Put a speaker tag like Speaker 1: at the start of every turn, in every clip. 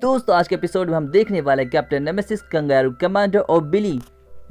Speaker 1: दोस्तों आज के एपिसोड में हम देखने वाले कैप्टन नेमेसिस कंगारू कमांडर और बिली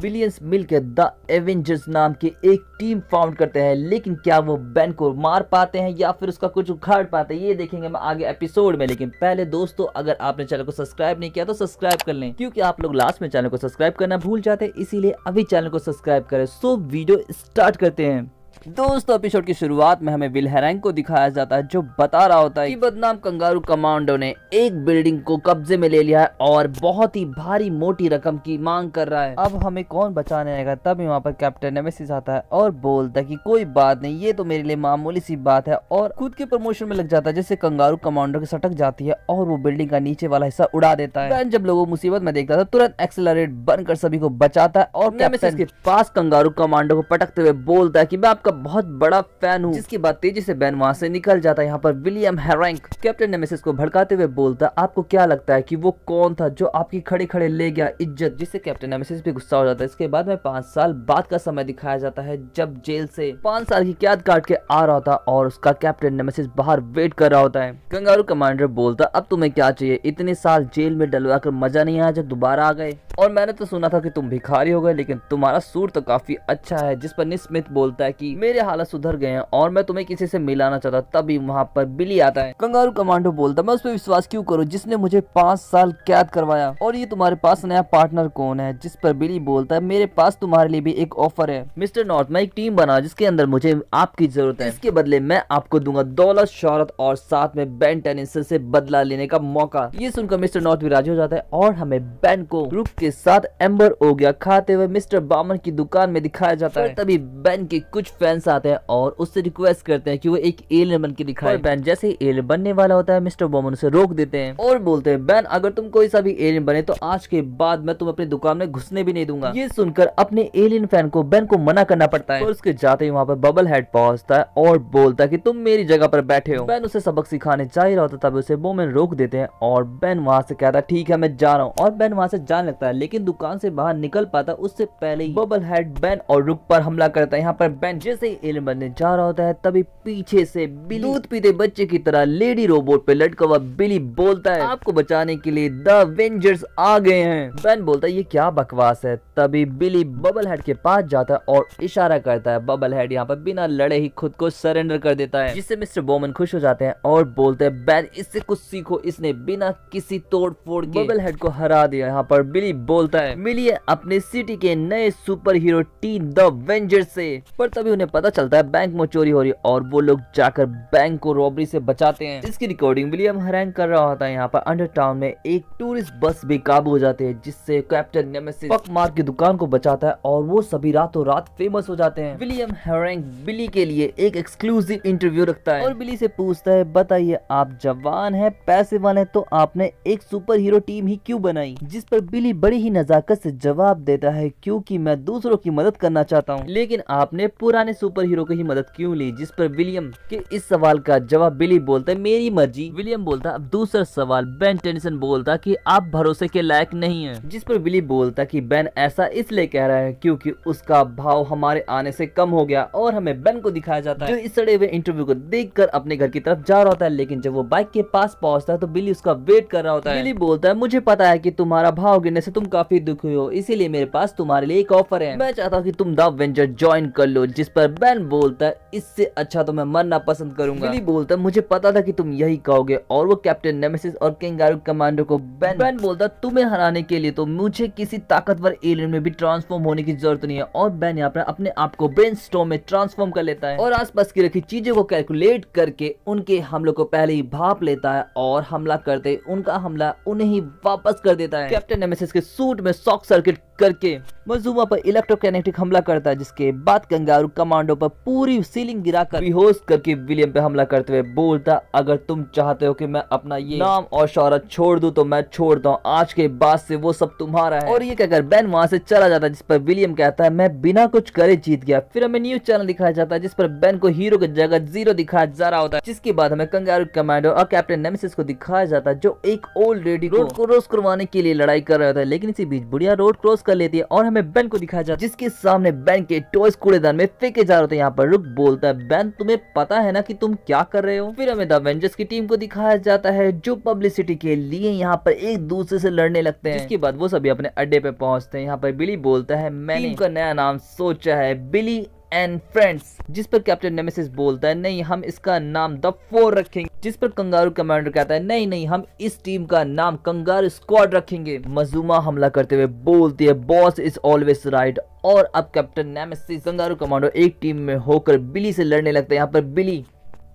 Speaker 1: विलियंस मिलकर द एवेंजर्स नाम की एक टीम फाउंड करते हैं लेकिन क्या वो बैन को मार पाते हैं या फिर उसका कुछ उखाड़ पाते हैं ये देखेंगे हम आगे एपिसोड में लेकिन पहले दोस्तों अगर आपने चैनल को सब्सक्राइब नहीं किया तो सब्सक्राइब कर लें क्योंकि आप लोग लास्ट में चैनल को सब्सक्राइब करना भूल जाते हैं इसीलिए अभी चैनल को सब्सक्राइब करें सो वीडियो स्टार्ट करते हैं दोस्तों एपिसोड की शुरुआत में हमें विल हेरैंग को दिखाया जाता है जो बता रहा होता है कि बदनाम कंगारू कमांडो ने एक बिल्डिंग को कब्जे में ले लिया है और बहुत ही भारी मोटी रकम की मांग कर रहा है अब हमें कौन बचाने आएगा तभी वहाँ पर कैप्टन नेमेसिस आता है और बोलता है की कोई बात नहीं ये तो मेरे लिए मामूली सी बात है और खुद के प्रमोशन में लग जाता है जिससे कंगारू कमांडो की सटक जाती है और वो बिल्डिंग का नीचे वाला हिस्सा उड़ा देता है जब लोगों मुसीबत में देखता था तो तुरंत एक्सेलरेट बनकर सभी को बचाता है और पास कंगारू कमांडो को पटकते हुए बोलता है की मैं आपका बहुत बड़ा फैन हूँ इसके बाद तेजी से बैन वहाँ से निकल जाता है यहाँ पर विलियम हेरैंक कैप्टन ने मैसेज को भड़काते हुए बोलता आपको क्या लगता है कि वो कौन था जो आपकी खड़े खड़े ले गया इज्जत जिससे कैप्टन नेमेसिस भी गुस्सा हो जाता है इसके बाद में पांच साल बाद का समय दिखाया जाता है जब जेल से पांच साल की कैद काट के आ रहा था और उसका कैप्टन ने मैसेज बाहर वेट कर रहा होता है कंगारू कमांडर बोलता अब तुम्हें क्या चाहिए इतने साल जेल में डलवा कर मजा नहीं आया जब दोबारा आ गए और मैंने तो सुना था कि तुम भिखारी हो गए लेकिन तुम्हारा सूर तो काफी अच्छा है जिस पर निस्मित बोलता है कि मेरे हालत सुधर गए हैं और मैं तुम्हें किसी से मिलाना चाहता तभी वहाँ पर बिली आता है कंगारू कमांडो बोलता मैं उस पर विश्वास क्यों करूँ जिसने मुझे पाँच साल कैद करवाया और ये तुम्हारे पास नया पार्टनर कौन है जिस पर बिली बोलता है मेरे पास तुम्हारे लिए भी एक ऑफर है मिस्टर नॉर्थ मैं एक टीम बना जिसके अंदर मुझे आपकी जरूरत है इसके बदले मैं आपको दूंगा दौलत शोहरत और साथ में बैन टेनिस से बदला लेने का मौका ये सुनकर मिस्टर नॉर्थ भी राजी हो जाता है और हमें बैन को रुक के के साथ एम्बर हो गया खाते हुए मिस्टर बामन की दुकान में दिखाया जाता है तभी बैन के कुछ फैंस आते हैं और उससे रिक्वेस्ट करते हैं कि वो एक एलियन बन के दिखाए बैन जैसे एलियन बनने वाला होता है मिस्टर बॉमन उसे रोक देते हैं और बोलते हैं बैन अगर तुम कोई सा भी एलियन बने तो आज के बाद मैं तुम अपनी दुकान में घुसने भी नहीं दूंगा ये सुनकर अपने एलियन फैन को बैन को मना करना पड़ता है और उसके जाते ही वहाँ पर बबल हेड पहुंचता है और बोलता है की तुम मेरी जगह पर बैठे हो बैन उसे सबक सिखाने चाह रहा होता तभी उसे बोमन रोक देते हैं और बैन वहाँ से कहता है ठीक है मैं जा रहा हूँ और बैन वहाँ से जाने लगता है लेकिन दुकान से बाहर निकल पाता उससे पहले बबल हेड बैन और रुक पर हमला करता है यहाँ पर बैन जैसे ही एलियन बनने जा रहा होता है तभी पीछे से बिलूत दूध पीते बच्चे की तरह लेडी रोबोट पे लटका हुआ बिली बोलता है आपको बचाने के लिए द वेंजर्स आ गए हैं बैन बोलता है ये क्या बकवास है तभी बिली बबल हेड के पास जाता है और इशारा करता है बबल हेड यहाँ पर बिना लड़े ही खुद को सरेंडर कर देता है जिससे मिस्टर बोमन खुश हो जाते हैं और बोलते हैं बैन इससे कुछ सीखो इसने बिना किसी तोड़ फोड़ के बबल हेड को हरा दिया यहाँ पर बिली बोलता है मिलिए अपने सिटी के नए सुपर हीरो टी द वेंजर से पर तभी उन्हें पता चलता है बैंक में चोरी हो रही और वो लोग जाकर बैंक को रॉबरी से बचाते हैं जिसकी रिकॉर्डिंग विलियम हरैंग कर रहा होता है यहाँ पर अंडर टाउन में एक टूरिस्ट बस भी काबू हो जाती है जिससे कैप्टन नेमेसिस पकमार की दुकान को बचाता है और वो सभी रातों रात फेमस हो जाते हैं विलियम हरैंग बिली के लिए एक एक्सक्लूसिव इंटरव्यू रखता है और बिली से पूछता है बताइए आप जवान है पैसे वाले तो आपने एक सुपर हीरो टीम ही क्यों बनाई जिस पर बिली बड़ी बड़ी ही नज़ाकत से जवाब देता है क्योंकि मैं दूसरों की मदद करना चाहता हूँ लेकिन आपने पुराने सुपर हीरो की ही मदद क्यों ली जिस पर विलियम के इस सवाल का जवाब बिली बोलता है मेरी मर्जी विलियम बोलता अब दूसरा सवाल बेन टेनिसन बोलता की आप भरोसे के लायक नहीं है जिस पर बिली बोलता की बैन ऐसा इसलिए कह रहा है क्यूँकी उसका भाव हमारे आने से कम हो गया और हमें बैन को दिखाया जाता है जो इस सड़े हुए इंटरव्यू को देख अपने घर की तरफ जा रहा होता है लेकिन जब वो बाइक के पास पहुंचता है तो बिली उसका वेट कर रहा होता है बिली बोलता है मुझे पता है की तुम्हारा भाव गिरने से तुम तुम काफी दुखी हो इसीलिए मेरे पास तुम्हारे लिए एक ऑफर है मैं चाहता हूँ कि तुम द ज्वाइन कर लो जिस पर बैन बोलता है इससे अच्छा तो मैं मरना पसंद करूंगा विली बोलता मुझे पता था कि तुम यही कहोगे और वो कैप्टन नेमेसिस और किंगारू कमांडो को बैन बैन बोलता तुम्हें हराने के लिए तो मुझे किसी ताकतवर एलियन में भी ट्रांसफॉर्म होने की जरूरत नहीं है और बैन यहाँ पर अपने आप को ब्रेन में ट्रांसफॉर्म कर लेता है और आस की रखी चीजों को कैलकुलेट करके उनके हमलों को पहले ही भाप लेता है और हमला करते उनका हमला उन्हें ही वापस कर देता है कैप्टन नेमेसिस के सूट में शॉक सर्किट करके मजूमा पर इलेक्ट्रोकैनेटिक हमला करता है जिसके बाद कंगारू कमांडो पर पूरी सीलिंग गिरा कर बेहोश करके विलियम पे हमला करते हुए बोलता अगर तुम चाहते हो कि मैं अपना ये नाम और शहरत छोड़ दूं तो मैं छोड़ता हूँ आज के बाद से वो सब तुम्हारा है और ये कहकर बैन वहां से चला जाता है जिस पर विलियम कहता है मैं बिना कुछ करे जीत गया फिर हमें न्यूज चैनल दिखाया जाता है जिस पर बैन को हीरो की जगह जीरो दिखाया जा रहा होता है जिसके बाद हमें कंगारू कमांडो और कैप्टन नेमेसिस को दिखाया जाता है जो एक ओल्ड रेडी रोड क्रॉस करवाने के लिए लड़ाई कर रहा था लेकिन इसी बीच बुढ़िया रोड क्रॉस कर लेती है और हमें बैन को दिखाया जाता है जिसके सामने बैन के टॉयस कूड़ेदान में फेंके जा रहे थे यहाँ पर रुक बोलता है बैन तुम्हें पता है ना कि तुम क्या कर रहे हो फिर हमें दस की टीम को दिखाया जाता है जो पब्लिसिटी के लिए यहाँ पर एक दूसरे से लड़ने लगते हैं इसके बाद वो सभी अपने अड्डे पे पहुंचते हैं यहाँ पर बिली बोलता है मैंने उनका नया नाम सोचा है बिली एंड फ्रेंड्स जिस पर कैप्टन नेमेसिस बोलता है नहीं हम इसका नाम द फोर रखेंगे जिस पर कंगारू कमांडर कहता है नहीं नहीं हम इस टीम का नाम कंगारू स्क्वाड रखेंगे मजूमा हमला करते हुए बोलती है बॉस इज ऑलवेज राइट और अब कैप्टन नेमेसिस कंगारू कमांडो एक टीम में होकर बिली से लड़ने लगता है यहाँ पर बिली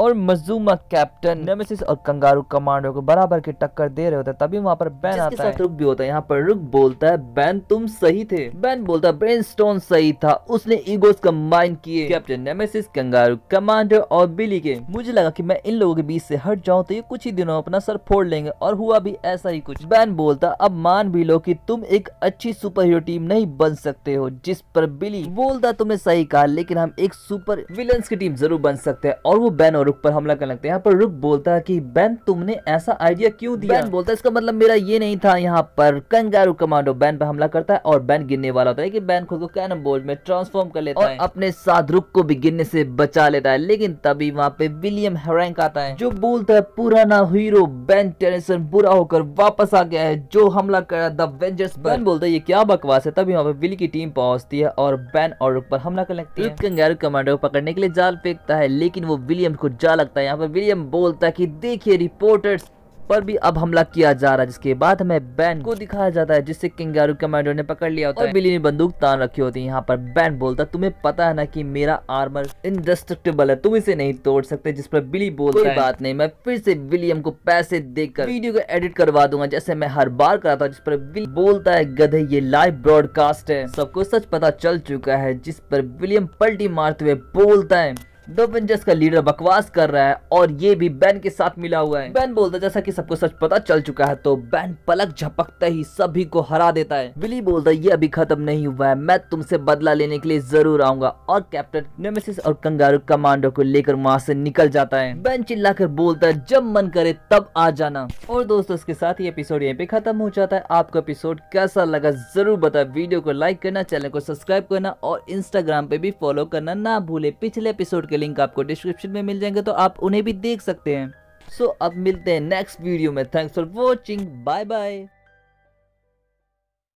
Speaker 1: और मजूमा कैप्टन नेमेसिस और कंगारू कमांडो को बराबर की टक्कर दे रहे होते तभी वहाँ पर बैन आता है रुक भी होता है यहाँ पर रुक बोलता है बैन तुम सही थे बैन बोलता है स्टोन सही था उसने ईगोस कम्बाइन किए कैप्टन नेमेसिस कंगारू कमांडो और बिली के मुझे लगा की मैं इन लोगों के बीच ऐसी हट जाऊँ तो ये कुछ ही दिनों अपना सर फोड़ लेंगे और हुआ भी ऐसा ही कुछ बैन बोलता अब मान भी लो की तुम एक अच्छी सुपर हीरो टीम नहीं बन सकते हो जिस पर बिली बोलता तुमने सही कहा लेकिन हम एक सुपर विलन की टीम जरूर बन सकते हैं और वो बैन और रुक पर हमला करने लगते हैं यहाँ पर रुक बोलता है कि बैन तुमने ऐसा आइडिया क्यों दिया बैन बोलता है इसका मतलब मेरा ये नहीं था यहाँ पर कंगारू कमांडो बैन पर हमला करता है और बैन गिरने वाला होता है कि बैन खुद को कैनम बोल्ट में ट्रांसफॉर्म कर लेता है अपने साथ रुक को भी गिरने से बचा लेता है लेकिन तभी वहाँ पे विलियम हेरैंक आता है जो बोलता है पुराना हीरो बैन टेरिसन बुरा होकर वापस आ गया है जो हमला कर रहा है वेंजर्स बैन बोलता है ये क्या बकवास है तभी वहाँ पे विली की टीम पहुंचती है और बैन और रुक पर हमला कर लगती है कंगारू कमांडो पकड़ने के लिए जाल फेंकता है लेकिन वो विलियम को जा लगता है यहाँ पर विलियम बोलता है कि देखिए रिपोर्टर्स पर भी अब हमला किया जा रहा है जिसके बाद हमें बैन को दिखाया जाता है जिससे किंगारू कमांडो ने पकड़ लिया होता और है बिली ने बंदूक तान रखी होती है यहाँ पर बैन बोलता है तुम्हें पता है ना कि मेरा आर्मर इंडस्ट्रक्टेबल है तुम इसे नहीं तोड़ सकते जिस पर बिली बोलता कोई बात नहीं मैं फिर से विलियम को पैसे देकर वीडियो को एडिट करवा दूंगा जैसे मैं हर बार कराता हूँ जिस पर बिली बोलता है गधे ये लाइव ब्रॉडकास्ट है सबको सच पता चल चुका है जिस पर विलियम पलटी मारते हुए बोलता है द का लीडर बकवास कर रहा है और ये भी बैन के साथ मिला हुआ है बैन बोलता है जैसा कि सबको सच पता चल चुका है तो बैन पलक झपकते ही सभी को हरा देता है बिली बोलता है ये अभी खत्म नहीं हुआ है मैं तुमसे बदला लेने के लिए जरूर आऊंगा और कैप्टन नेमेसिस और कंगारू कमांडो को लेकर वहाँ से निकल जाता है बैन चिल्ला बोलता है जब मन करे तब आ जाना और दोस्तों इसके साथ ही एपिसोड यहाँ पे खत्म हो जाता है आपको एपिसोड कैसा लगा जरूर बताए वीडियो को लाइक करना चैनल को सब्सक्राइब करना और इंस्टाग्राम पे भी फॉलो करना ना भूले पिछले एपिसोड के लिंक आपको डिस्क्रिप्शन में मिल जाएंगे तो आप उन्हें भी देख सकते हैं सो so, अब मिलते हैं नेक्स्ट वीडियो में thanks for watching bye bye